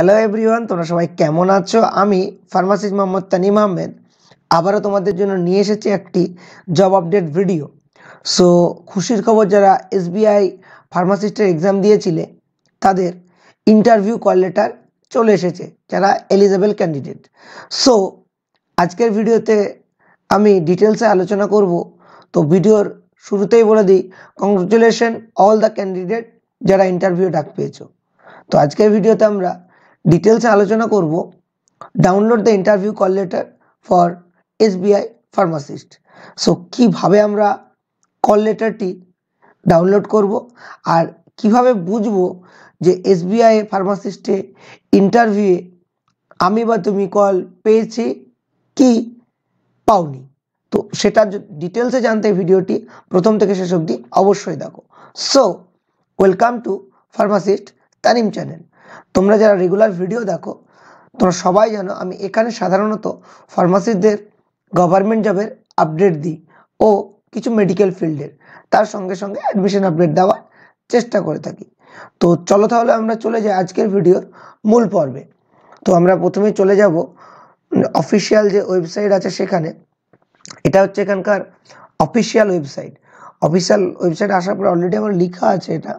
hello everyone তোমরা সবাই কেমন আছো আমি ফার্মাসিস্ট মোহাম্মদ তানিম আহমেদ আবারও তোমাদের জন্য নিয়ে এসেছি একটি জব আপডেট ভিডিও সো খুশির খবর যারা এসবিআই ফার্মাসিস্টের এক্সাম দিয়েছিলে তাদের ইন্টারভিউ কল লেটার চলে এসেছে যারা এলিজেবল ক্যান্ডিডেট সো আজকের ভিডিওতে আমি ডিটেলসে আলোচনা করব তো ভিডিওর শুরুতেই বলে দিই কংগ্রেচুলেশন অল দ্য ক্যান্ডিডেট যারা ইন্টারভিউ ডাক পেয়েছো তো আজকের ভিডিওতে আমরা ডিটেলসে আলোচনা করব download the interview call letter for SBI pharmacist so কীভাবে আমরা কল লেটারটি ডাউনলোড করব আর কিভাবে বুঝব যে এসবিআই ফার্মাসিস্টে ইন্টারভিউয়ে আমি বা তুমি কল পেয়েছি কি পাওনি তো সেটা ডিটেলসে জানতে ভিডিওটি প্রথম থেকে শেষ অবধি অবশ্যই দেখো so welcome to pharmacist Tanim channel তোমরা যারা রেগুলার ভিডিও দেখো তোমরা সবাই জানো আমি এখানে সাধারণত ফার্মাসিস্টদের গভর্নমেন্ট জবের আপডেট দিই ও কিছু মেডিকেল ফিল্ডের তার সঙ্গে সঙ্গে অ্যাডমিশন আপডেট দেওয়ার চেষ্টা করে থাকি তো চলো তাহলে আমরা চলে যাই আজকের ভিডিওর মূল পর্বে তো আমরা প্রথমে চলে যাব অফিসিয়াল যে ওয়েবসাইট আছে সেখানে এটা হচ্ছে এখানকার অফিসিয়াল ওয়েবসাইট অফিসিয়াল ওয়েবসাইট আসার পর অলরেডি আমার লেখা আছে এটা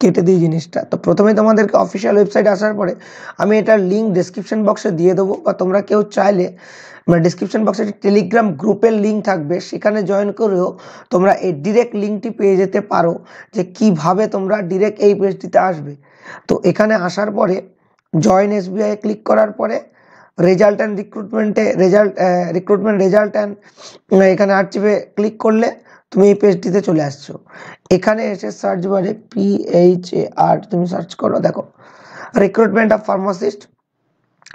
কেটে দিই জিনিসটা তো প্রথমে তোমাদেরকে অফিসিয়াল ওয়েবসাইট আসার পরে আমি এটার লিঙ্ক ডিসক্রিপশন বক্সে দিয়ে দেবো বা তোমরা কেউ চাইলে মানে ডিসক্রিপশন বক্সে টেলিগ্রাম গ্রুপের লিঙ্ক থাকবে সেখানে জয়েন করেও তোমরা এই ডিরেক্ট লিঙ্কটি পেয়ে যেতে পারো যে কিভাবে তোমরা ডিরেক্ট এই পেজটিতে আসবে তো এখানে আসার পরে জয়েন এসবিআই ক্লিক করার পরে রেজাল্ট অ্যান্ড রিক্রুটমেন্টে রেজাল্ট রিক্রুটমেন্ট রেজাল্ট অ্যান্ড এখানে আর্চিভে ক্লিক করলে তুমি এই পেজটিতে চলে আসছো এখানে এসে সার্চ বারে পিএইচ এ আর তুমি সার্চ করো দেখো recruitment of pharmacist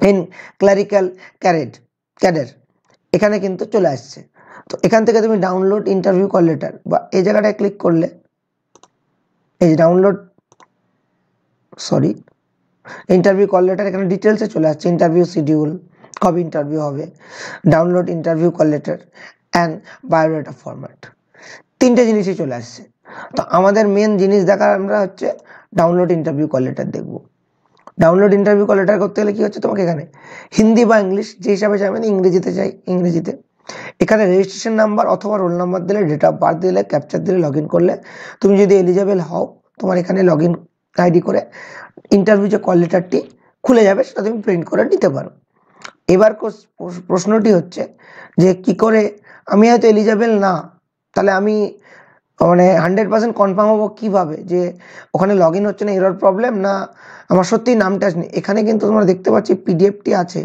in clerical ক্যারেড ক্যাডের এখানে কিন্তু চলে আসছে তো এখান থেকে তুমি ডাউনলোড ইন্টারভিউ কল লেটার বা এই জায়গাটায় ক্লিক করলে এই যে download sorry interview call letter এখানে ডিটেলসে চলে আসছে ইন্টারভিউ শিডিউল কবে ইন্টারভিউ হবে download interview call letter and biodata format তিনটে জিনিসই চলে আসছে তো আমাদের মেন জিনিস দেখার আমরা হচ্ছে ডাউনলোড ইন্টারভিউ কল লেটার দেখবো ডাউনলোড ইন্টারভিউ কল লেটার করতে গেলে কী হচ্ছে তোমাকে এখানে হিন্দি বা ইংলিশ যে হিসাবে আমি ইংরেজিতে চাই ইংরেজিতে এখানে রেজিস্ট্রেশন নাম্বার অথবা রোল নাম্বার দিলে ডেট অফ বার্থ দিলে ক্যাপচার দিলে লগ করলে তুমি যদি এলিজেবেল হও তোমার এখানে লগ ইন আইডি করে ইন্টারভিউ যে কল লেটারটি খুলে যাবে সেটা তুমি প্রিন্ট করে নিতে পারো এবার প্রশ্নটি হচ্ছে যে কি করে আমি হয়তো এলিজেবেল না তাহলে আমি মানে হান্ড্রেড পার্সেন্ট কনফার্ম হবো কীভাবে যে ওখানে লগ ইন হচ্ছে না এরর প্রবলেম না আমার সত্যিই নামটা আসেনি এখানে কিন্তু তোমরা দেখতে পাচ্ছি পিডিএফটি আছে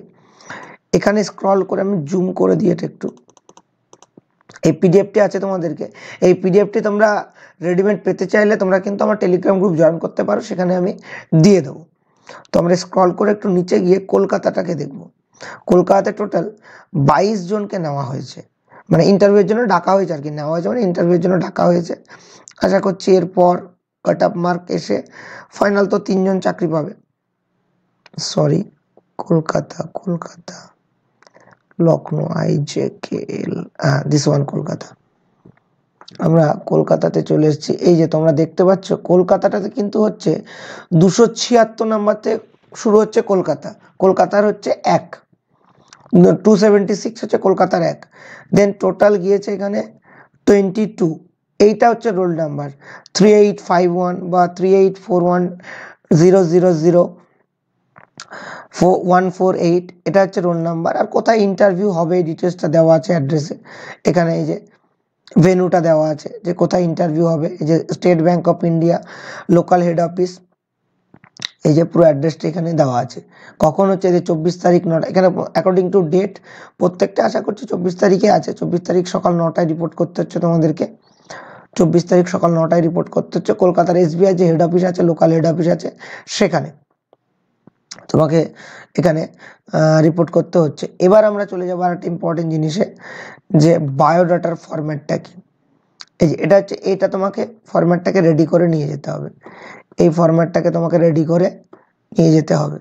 এখানে স্ক্রল করে আমি জুম করে দিয়ে একটু এই পিডিএফটি আছে তোমাদেরকে এই পিডিএফটি তোমরা রেডিমেড পেতে চাইলে তোমরা কিন্তু আমার টেলিগ্রাম গ্রুপ জয়েন করতে পারো সেখানে আমি দিয়ে দেবো তো আমরা স্ক্রল করে একটু নিচে গিয়ে কলকাতাটাকে দেখব কলকাতাতে টোটাল বাইশ জনকে নেওয়া হয়েছে মানে ইন্টারভিউয়ের জন্য ডাকা হয়েছে আর কি নেওয়া হয়েছে মানে ইন্টারভিউর জন্য ডাকা হয়েছে আশা করছি এরপর কাট আপ মার্ক এসে ফাইনাল তো তিনজন চাকরি পাবে sorry Kolkata Kolkata Lucknow I J K L হ্যাঁ দিস ওয়ান কলকাতা আমরা কলকাতাতে চলে এসেছি এই যে তোমরা দেখতে পাচ্ছ কলকাতাটাতে কিন্তু হচ্ছে দুশো ছিয়াত্তর নাম্বারতে শুরু হচ্ছে কলকাতা কলকাতার হচ্ছে এক টু সেভেন্টি সিক্স হচ্ছে কলকাতার এক দেন টোটাল গিয়েছে এখানে টোয়েন্টি টু এইটা হচ্ছে roll number three eight five one বা three eight four one zero zero zero four one four eight এটা হচ্ছে রোল নাম্বার আর কোথায় ইন্টারভিউ হবে ডিটেলসটা দেওয়া আছে অ্যাড্রেসে এখানে এই যে ভেনুটা দেওয়া আছে যে কোথায় ইন্টারভিউ হবে এই যে State Bank of India local head office এই যে পুরো অ্যাড্রেসটা এখানে দেওয়া আছে কখন হচ্ছে যে চব্বিশ তারিখ নটা এখানে অ্যাকর্ডিং টু ডেট প্রত্যেকটা আশা করছি চব্বিশ তারিখে আছে চব্বিশ তারিখ সকাল নটায় রিপোর্ট করতে হচ্ছে তোমাদেরকে চব্বিশ তারিখ সকাল নটায় রিপোর্ট করতে হচ্ছে কলকাতার এসবিআই যে হেড অফিস আছে লোকাল হেড অফিস আছে সেখানে তোমাকে এখানে রিপোর্ট করতে হচ্ছে এবার আমরা চলে যাবো আর একটা ইম্পর্টেন্ট জিনিসে যে বায়োডাটার ফরম্যাটটা কি এই যে এটা হচ্ছে এটা তোমাকে ফরম্যাটটাকে রেডি করে নিয়ে যেতে হবে এই ফরম্যাটটাকে তোমাকে রেডি করে নিয়ে যেতে হবে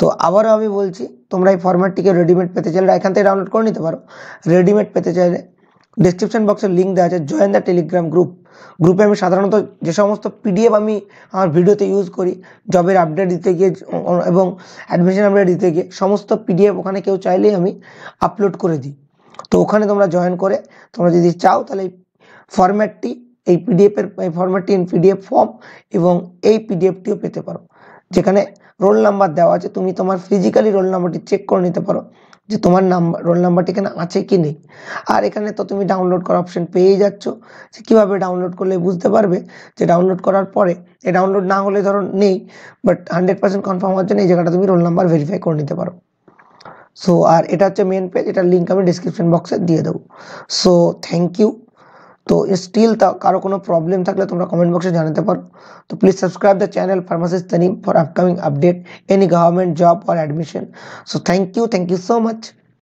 তো আবারও আমি বলছি তোমরা এই ফরম্যাটটিকে রেডিমেড পেতে চাইলে এখান থেকে ডাউনলোড করে নিতে পারো রেডিমেড পেতে চাইলে ডিসক্রিপশন বক্সে লিঙ্ক দেওয়া আছে জয়েন দ্য টেলিগ্রাম গ্রুপ গ্রুপে আমি সাধারণত যে সমস্ত পিডিএফ আমি আমার ভিডিওতে ইউজ করি জবের আপডেট দিতে গিয়ে এবং অ্যাডমিশন আপডেট দিতে গিয়ে সমস্ত পিডিএফ ওখানে কেউ চাইলেই আমি আপলোড করে দিই তো ওখানে তোমরা জয়েন করে তোমরা যদি চাও তাহলে ফরম্যাটটি এই পিডিএফের ফরম্যাটটি ইন পিডিএফ ফর্ম এবং এই পিডিএফটিও পেতে পারো যেখানে রোল নাম্বার দেওয়া আছে তুমি তোমার ফিজিক্যালি রোল নাম্বারটি চেক করে নিতে পারো যে তোমার নাম্বার রোল নাম্বারটি এখানে আছে কি নেই আর এখানে তো তুমি ডাউনলোড করার অপশান পেয়েই যাচ্ছ যে কীভাবে ডাউনলোড করলে বুঝতে পারবে যে ডাউনলোড করার পরে এ ডাউনলোড না হলে ধরো নেই বাট হান্ড্রেড পার্সেন্ট কনফার্ম হওয়ার জন্য এই জায়গাটা তুমি রোল নাম্বার ভেরিফাই করে নিতে পারো সো আর এটা হচ্ছে মেন পেজ এটার লিঙ্ক আমি ডিসক্রিপশন বক্সে দিয়ে দেবো সো থ্যাংক ইউ तो स्टील कारो को प्रब्लेम थे तुम्हारा कमेंट बक्स जानते पर तो please subscribe the channel pharmacist Tanim for upcoming update any government job और admission so thank you thank you so much